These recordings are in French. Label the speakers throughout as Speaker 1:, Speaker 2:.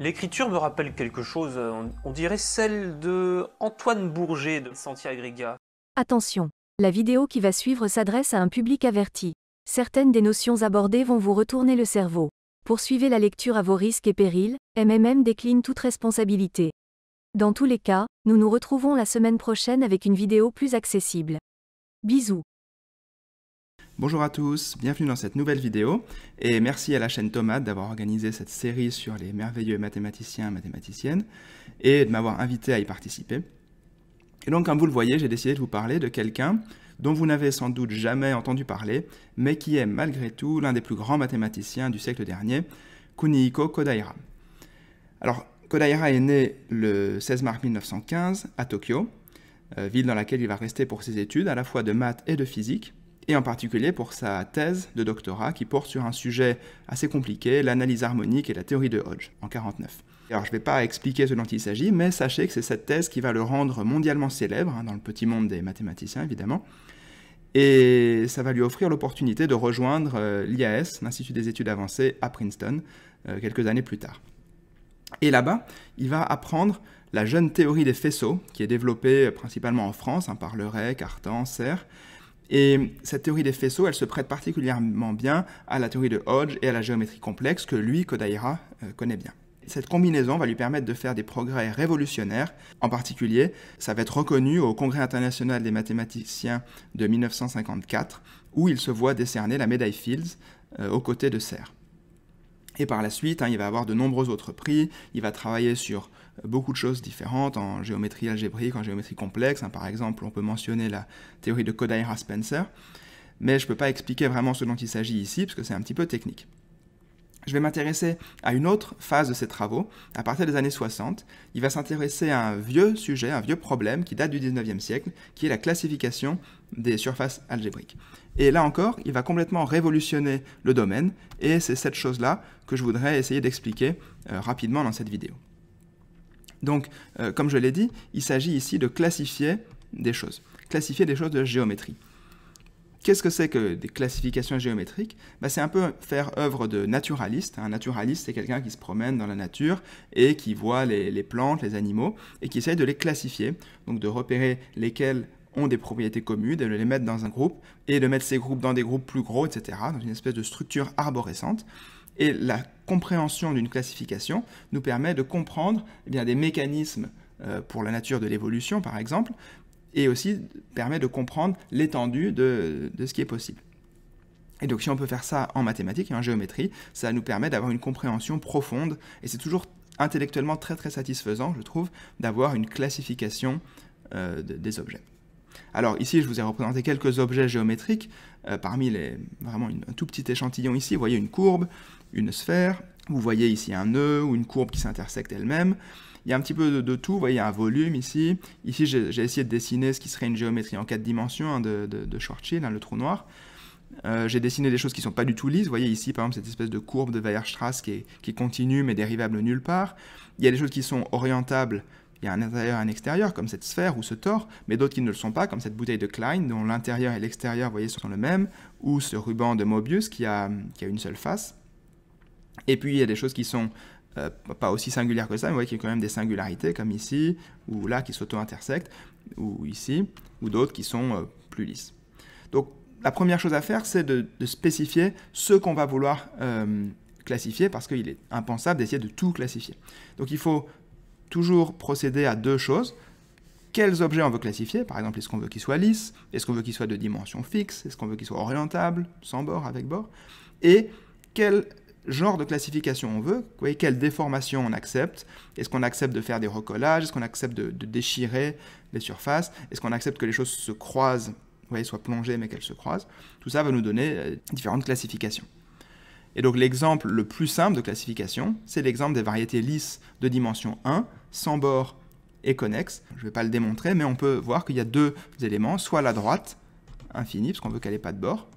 Speaker 1: L'écriture me rappelle quelque chose, euh, on dirait celle de Antoine Bourget de Santiago Attention, la vidéo qui va suivre s'adresse à un public averti. Certaines des notions abordées vont vous retourner le cerveau. Poursuivez la lecture à vos risques et périls, MMM décline toute responsabilité. Dans tous les cas, nous nous retrouvons la semaine prochaine avec une vidéo plus accessible. Bisous Bonjour à tous, bienvenue dans cette nouvelle vidéo et merci à la chaîne Tomate d'avoir organisé cette série sur les merveilleux mathématiciens et mathématiciennes et de m'avoir invité à y participer. Et donc comme vous le voyez, j'ai décidé de vous parler de quelqu'un dont vous n'avez sans doute jamais entendu parler, mais qui est malgré tout l'un des plus grands mathématiciens du siècle dernier, Kunihiko Kodaira. Alors Kodaira est né le 16 mars 1915 à Tokyo, euh, ville dans laquelle il va rester pour ses études à la fois de maths et de physique et en particulier pour sa thèse de doctorat qui porte sur un sujet assez compliqué, l'analyse harmonique et la théorie de Hodge, en 49. Alors je ne vais pas expliquer ce dont il s'agit, mais sachez que c'est cette thèse qui va le rendre mondialement célèbre, hein, dans le petit monde des mathématiciens évidemment, et ça va lui offrir l'opportunité de rejoindre euh, l'IAS, l'Institut des études avancées, à Princeton, euh, quelques années plus tard. Et là-bas, il va apprendre la jeune théorie des faisceaux, qui est développée euh, principalement en France hein, par Leray, e Cartan, Serre, et cette théorie des faisceaux, elle se prête particulièrement bien à la théorie de Hodge et à la géométrie complexe que lui, Kodaira, euh, connaît bien. Cette combinaison va lui permettre de faire des progrès révolutionnaires. En particulier, ça va être reconnu au Congrès international des mathématiciens de 1954, où il se voit décerner la médaille Fields euh, aux côtés de Serre. Et par la suite, hein, il va avoir de nombreux autres prix. Il va travailler sur beaucoup de choses différentes en géométrie algébrique, en géométrie complexe. Hein. par exemple, on peut mentionner la théorie de Kodaira-Spencer, mais je ne peux pas expliquer vraiment ce dont il s'agit ici, parce que c'est un petit peu technique. Je vais m'intéresser à une autre phase de ses travaux. À partir des années 60, il va s'intéresser à un vieux sujet, un vieux problème qui date du 19e siècle, qui est la classification des surfaces algébriques. Et là encore, il va complètement révolutionner le domaine, et c'est cette chose-là que je voudrais essayer d'expliquer euh, rapidement dans cette vidéo. Donc, euh, comme je l'ai dit, il s'agit ici de classifier des choses, classifier des choses de géométrie. Qu'est-ce que c'est que des classifications géométriques bah, C'est un peu faire œuvre de naturaliste. Un naturaliste, c'est quelqu'un qui se promène dans la nature et qui voit les, plantes, les animaux, et qui essaye de les classifier, donc de repérer lesquels ont des propriétés communes, de les mettre dans un groupe, et de mettre ces groupes dans des groupes plus gros, etc., dans une espèce de structure arborescente. Et la compréhension d'une classification nous permet de comprendre eh bien, des mécanismes euh, pour la nature de l'évolution, par exemple, et aussi permet de comprendre l'étendue de, ce qui est possible. Et donc si on peut faire ça en mathématiques et en géométrie, ça nous permet d'avoir une compréhension profonde, et c'est toujours intellectuellement très très satisfaisant, je trouve, d'avoir une classification euh, des objets. Alors ici, je vous ai représenté quelques objets géométriques, euh, parmi les vraiment un tout petit échantillon ici, vous voyez une courbe, une sphère, vous voyez ici un nœud ou une courbe qui s'intersecte elle-même. Il y a un petit peu de, tout, vous voyez, un volume ici. Ici, j'ai essayé de dessiner ce qui serait une géométrie en quatre dimensions hein, de, de, Schwarzschild, hein, le trou noir. Euh, j'ai dessiné des choses qui ne sont pas du tout lisses. Vous voyez ici, par exemple, cette espèce de courbe de Weierstrass qui qui est continue mais dérivable nulle part. Il y a des choses qui sont orientables, il y a un intérieur et un extérieur, comme cette sphère ou ce tore, mais d'autres qui ne le sont pas, comme cette bouteille de Klein, dont l'intérieur et l'extérieur, vous voyez, sont le même, ou ce ruban de Mobius qui a, qui a une seule face. Et puis, il y a des choses qui sont euh, pas aussi singulières que ça, mais vous voyez qu'il y a quand même des singularités, comme ici, ou là, qui s'auto-intersectent, ou ici, ou d'autres qui sont euh, plus lisses. Donc, la première chose à faire, c'est de, spécifier ce qu'on va vouloir euh, classifier, parce qu'il est impensable d'essayer de tout classifier. Donc, il faut toujours procéder à deux choses. Quels objets on veut classifier Par exemple, est-ce qu'on veut qu'ils soient lisses Est-ce qu'on veut qu'ils soient de dimension fixe Est-ce qu'on veut qu'ils soient orientables, sans bord, avec bord Et quel genre de classification on veut quelle déformation on accepte Est-ce qu'on accepte de faire des recollages Est-ce qu'on accepte de, déchirer les surfaces Est-ce qu'on accepte que les choses se croisent Vous soient plongées mais qu'elles se croisent Tout ça va nous donner euh, différentes classifications. Et donc l'exemple le plus simple de classification, c'est l'exemple des variétés lisses de dimension 1, sans bord et connexe. Je ne vais pas le démontrer, mais on peut voir qu'il y a deux éléments, soit la droite, infinie, parce qu'on veut qu'elle n'ait pas de bord,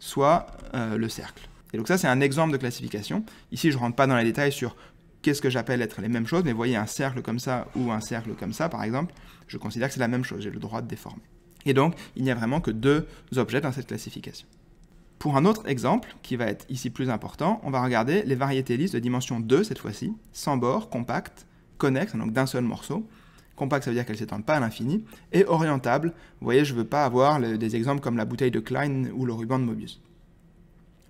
Speaker 1: soit euh, le cercle. Et donc ça, c'est un exemple de classification. Ici, je ne rentre pas dans les détails sur qu'est-ce que j'appelle être les mêmes choses, mais voyez un cercle comme ça ou un cercle comme ça, par exemple, je considère que c'est la même chose, j'ai le droit de déformer. Et donc, il n'y a vraiment que deux objets dans cette classification. Pour un autre exemple, qui va être ici plus important, on va regarder les variétés lisses de dimension 2 cette fois-ci, sans bord, compacte, connexe, donc d'un seul morceau. compact ça veut dire qu'elle ne s'étend pas à l'infini, et orientable, vous voyez, je ne veux pas avoir des exemples comme la bouteille de Klein ou le ruban de Mobius.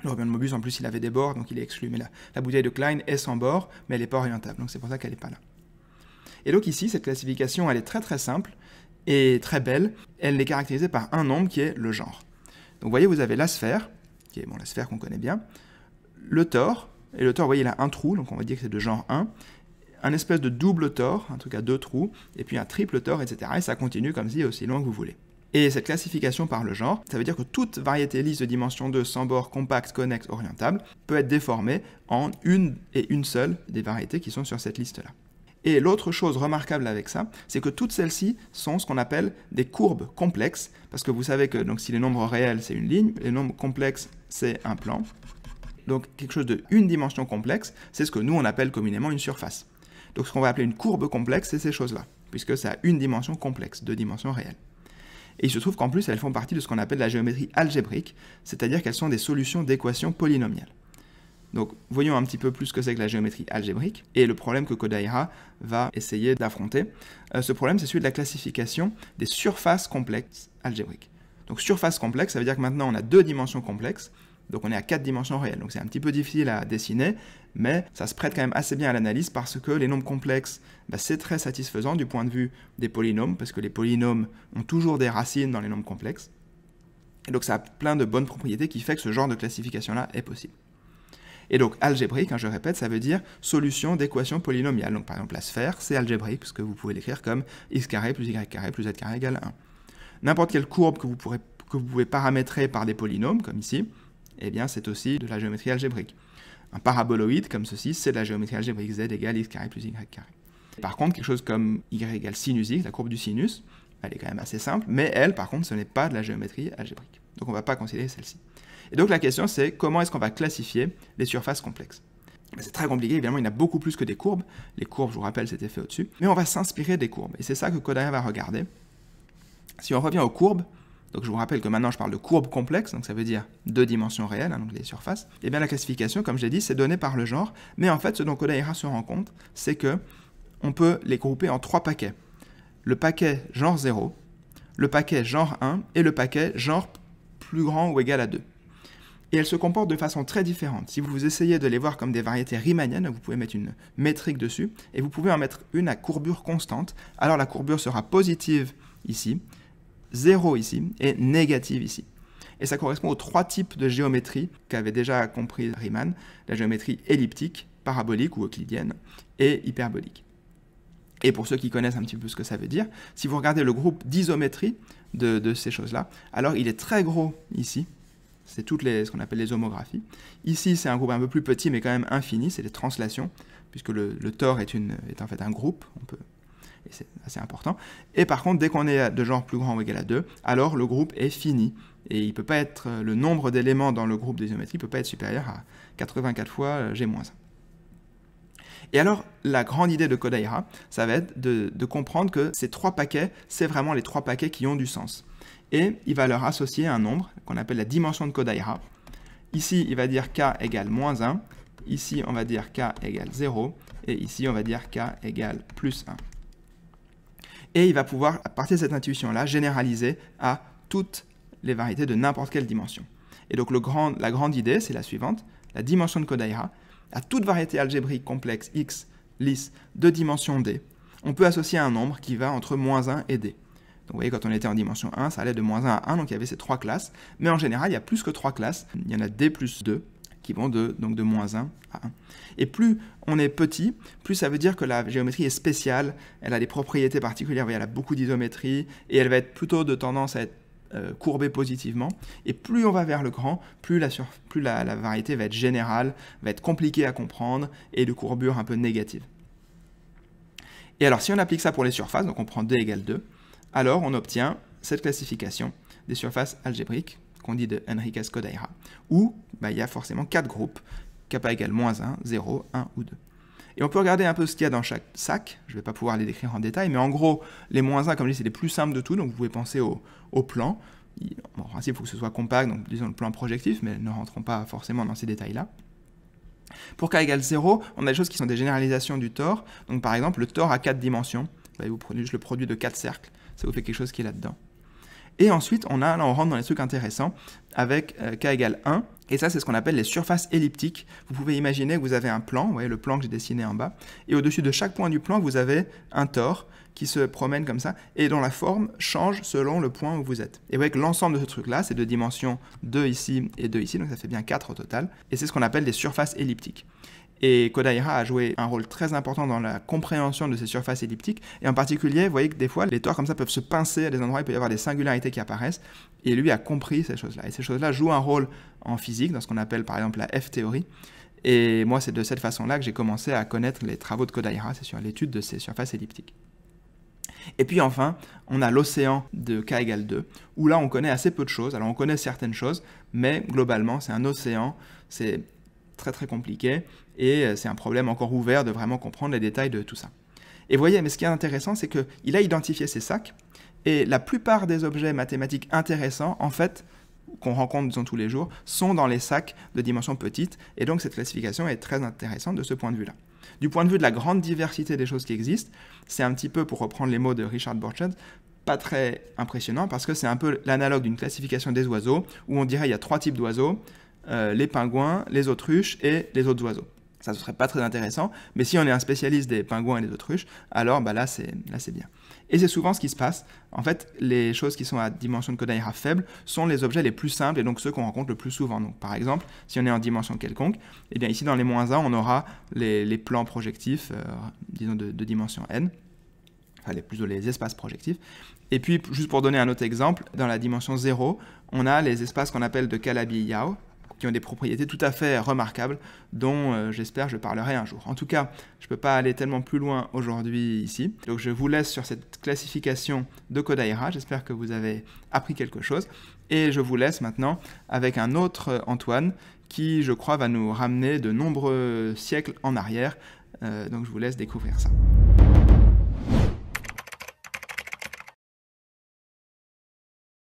Speaker 1: Le ruban de Mobius, en plus, il avait des bords, donc il est exclu, mais la, la bouteille de Klein est sans bord, mais elle n'est pas orientable, donc c'est pour ça qu'elle n'est pas là. Et donc ici, cette classification, elle est très très simple et très belle, elle est caractérisée par un nombre qui est le genre. Donc vous voyez, vous avez la sphère, qui est la sphère qu'on connaît bien, le tor, et le tor, vous voyez, il a un trou, donc on va dire que c'est de genre 1, un espèce de double tor, en tout cas deux trous, et puis un triple tore, etc. Et ça continue comme si aussi loin que vous voulez. Et cette classification par le genre, ça veut dire que toute variété liste de dimension 2 sans bord, compacte, connexe, orientable peut être déformée en une et une seule des variétés qui sont sur cette liste-là. Et l'autre chose remarquable avec ça, c'est que toutes celles-ci sont ce qu'on appelle des courbes complexes, parce que vous savez que donc, si les nombres réels, c'est une ligne, les nombres complexes, c'est un plan. Donc quelque chose de une dimension complexe, c'est ce que nous on appelle communément une surface. Donc ce qu'on va appeler une courbe complexe, c'est ces choses-là, puisque ça a une dimension complexe, deux dimensions réelles. Et il se trouve qu'en plus, elles font partie de ce qu'on appelle la géométrie algébrique, c'est-à-dire qu'elles sont des solutions d'équations polynomiales. Donc voyons un petit peu plus ce que c'est que la géométrie algébrique et le problème que Kodaira va essayer d'affronter. Euh, ce problème, c'est celui de la classification des surfaces complexes algébriques. Donc surface complexe, ça veut dire que maintenant on a deux dimensions complexes, donc on est à quatre dimensions réelles. Donc c'est un petit peu difficile à dessiner, mais ça se prête quand même assez bien à l'analyse parce que les nombres complexes, bah, c'est très satisfaisant du point de vue des polynômes, parce que les polynômes ont toujours des racines dans les nombres complexes. Et donc ça a plein de bonnes propriétés qui fait que ce genre de classification-là est possible. Et donc algébrique, hein, je répète, ça veut dire solution d'équation polynomiale. Donc par exemple la sphère, c'est algébrique, puisque vous pouvez l'écrire comme x carré plus y plus z égale 1. N'importe quelle courbe que vous, pouvez paramétrer par des polynômes, comme ici, eh bien c'est aussi de la géométrie algébrique. Un paraboloïde comme ceci, c'est de la géométrie algébrique z égale x carré plus y Par contre, quelque chose comme y égale sinus x, la courbe du sinus, elle est quand même assez simple, mais elle, par contre, ce n'est pas de la géométrie algébrique. Donc on ne va pas considérer celle-ci. Et donc la question c'est comment est-ce qu'on va classifier les surfaces complexes c'est très compliqué, évidemment, il y en a beaucoup plus que des courbes. Les courbes, je vous rappelle, c'était fait au-dessus. Mais on va s'inspirer des courbes. Et c'est ça que Kodaira va regarder. Si on revient aux courbes, donc je vous rappelle que maintenant je parle de courbes complexes, donc ça veut dire deux dimensions réelles, hein, donc les surfaces, et eh bien la classification, comme j'ai dit, c'est donnée par le genre, mais en fait ce dont Kodaira se rend compte, c'est que on peut les grouper en trois paquets. Le paquet genre 0, le paquet genre 1 et le paquet genre plus grand ou égal à 2 et elles se comportent de façon très différente. Si vous essayez de les voir comme des variétés riemanniennes, vous pouvez mettre une métrique dessus, et vous pouvez en mettre une à courbure constante, alors la courbure sera positive ici, zéro ici, et négative ici. Et ça correspond aux trois types de géométrie qu'avait déjà compris Riemann, la géométrie elliptique, parabolique ou euclidienne, et hyperbolique. Et pour ceux qui connaissent un petit peu ce que ça veut dire, si vous regardez le groupe d'isométrie de, de ces choses-là, alors il est très gros ici, c'est toutes les, ce qu'on appelle les homographies. Ici, c'est un groupe un peu plus petit, mais quand même infini, c'est les translations, puisque le, le tor est, une, est en fait un groupe, on peut, et c'est assez important. Et par contre, dès qu'on est de genre plus grand ou égal à 2, alors le groupe est fini, et il peut pas être, euh, le nombre d'éléments dans le groupe des isométries ne peut pas être supérieur à 84 fois euh, G-1. Et alors, la grande idée de Kodaira, ça va être de comprendre que ces trois paquets, c'est vraiment les trois paquets qui ont du sens et il va leur associer un nombre qu'on appelle la dimension de Kodaira. Ici, il va dire k égale moins 1, ici, on va dire k égale 0, et ici, on va dire k égale plus 1. Et il va pouvoir, à partir de cette intuition-là, généraliser à toutes les variétés de n'importe quelle dimension. Et donc la grande idée, c'est la suivante, la dimension de Kodaira, à toute variété algébrique complexe x lisse de dimension d, on peut associer un nombre qui va entre moins 1 et d vous voyez, quand on était en dimension 1, ça allait de moins 1 à 1, donc il y avait ces trois classes. Mais en général, il y a plus que trois classes. Il y en a D plus 2 qui vont de, donc de moins 1 à 1. Et plus on est petit, plus ça veut dire que la géométrie est spéciale, elle a des propriétés particulières, elle a beaucoup d'isométrie, et elle va être plutôt de tendance à être euh, courbée positivement. Et plus on va vers le grand, plus, la, la variété va être générale, va être compliquée à comprendre, et de courbure un peu négative. Et alors si on applique ça pour les surfaces, donc on prend D égale 2, alors on obtient cette classification des surfaces algébriques qu'on dit de enriquez kodaira où bah, il y a forcément quatre groupes, k égal moins 1, 0, 1 ou 2. Et on peut regarder un peu ce qu'il y a dans chaque sac, je ne vais pas pouvoir les décrire en détail, mais en gros, les moins 1, comme je dis, c'est les plus simples de tout, donc vous pouvez penser au, plan. en principe, il faut que ce soit compact, donc disons le plan projectif, mais ne rentrons pas forcément dans ces détails-là. Pour k égale 0, on a des choses qui sont des généralisations du tore. Donc par exemple, le tore à 4 dimensions. Vous prenez juste le produit de 4 cercles ça vous fait quelque chose qui est là-dedans. Et ensuite, on, a, on rentre dans les trucs intéressants avec euh, k égale 1. Et ça, c'est ce qu'on appelle les surfaces elliptiques. Vous pouvez imaginer que vous avez un plan, vous voyez le plan que j'ai dessiné en bas. Et au-dessus de chaque point du plan, vous avez un tore qui se promène comme ça et dont la forme change selon le point où vous êtes. Et vous voyez que l'ensemble de ce truc-là, c'est de dimension 2 ici et 2 ici, donc ça fait bien 4 au total. Et c'est ce qu'on appelle des surfaces elliptiques. Et Kodaira a joué un rôle très important dans la compréhension de ces surfaces elliptiques. Et en particulier, vous voyez que des fois, les toits comme ça peuvent se pincer à des endroits, il peut y avoir des singularités qui apparaissent. Et lui a compris ces choses-là. Et ces choses-là jouent un rôle en physique, dans ce qu'on appelle par exemple la F-théorie. Et moi, c'est de cette façon-là que j'ai commencé à connaître les travaux de Kodaira, c'est sur l'étude de ces surfaces elliptiques. Et puis enfin, on a l'océan de K égale 2, où là on connaît assez peu de choses. Alors on connaît certaines choses, mais globalement c'est un océan, c'est très très compliqué et euh, c'est un problème encore ouvert de vraiment comprendre les détails de tout ça. Et voyez, mais ce qui est intéressant, c'est qu'il a identifié ces sacs, et la plupart des objets mathématiques intéressants, en fait, qu'on rencontre tous les jours, sont dans les sacs de dimension petite, et donc cette classification est très intéressante de ce point de vue-là. Du point de vue de la grande diversité des choses qui existent, c'est un petit peu, pour reprendre les mots de Richard Borchardt, pas très impressionnant parce que c'est un peu l'analogue d'une classification des oiseaux où on dirait qu'il y a trois types d'oiseaux, euh, les pingouins, les autruches et les autres oiseaux ça ne serait pas très intéressant, mais si on est un spécialiste des pingouins et des autruches, alors bah là c'est là c'est bien. Et c'est souvent ce qui se passe. En fait, les choses qui sont à dimension de Kodaira faible sont les objets les plus simples et donc ceux qu'on rencontre le plus souvent. Donc par exemple, si on est en dimension quelconque, et eh bien ici dans les moins 1, on aura les, plans projectifs, euh, disons de, dimension n, enfin les, plutôt les espaces projectifs. Et puis, juste pour donner un autre exemple, dans la dimension 0, on a les espaces qu'on appelle de Calabi-Yau, qui ont des propriétés tout à fait remarquables, dont euh, j'espère je parlerai un jour. En tout cas, je ne peux pas aller tellement plus loin aujourd'hui ici. Donc je vous laisse sur cette classification de Kodaira. J'espère que vous avez appris quelque chose. Et je vous laisse maintenant avec un autre euh, Antoine qui, je crois, va nous ramener de nombreux siècles en arrière. Euh, donc je vous laisse découvrir ça.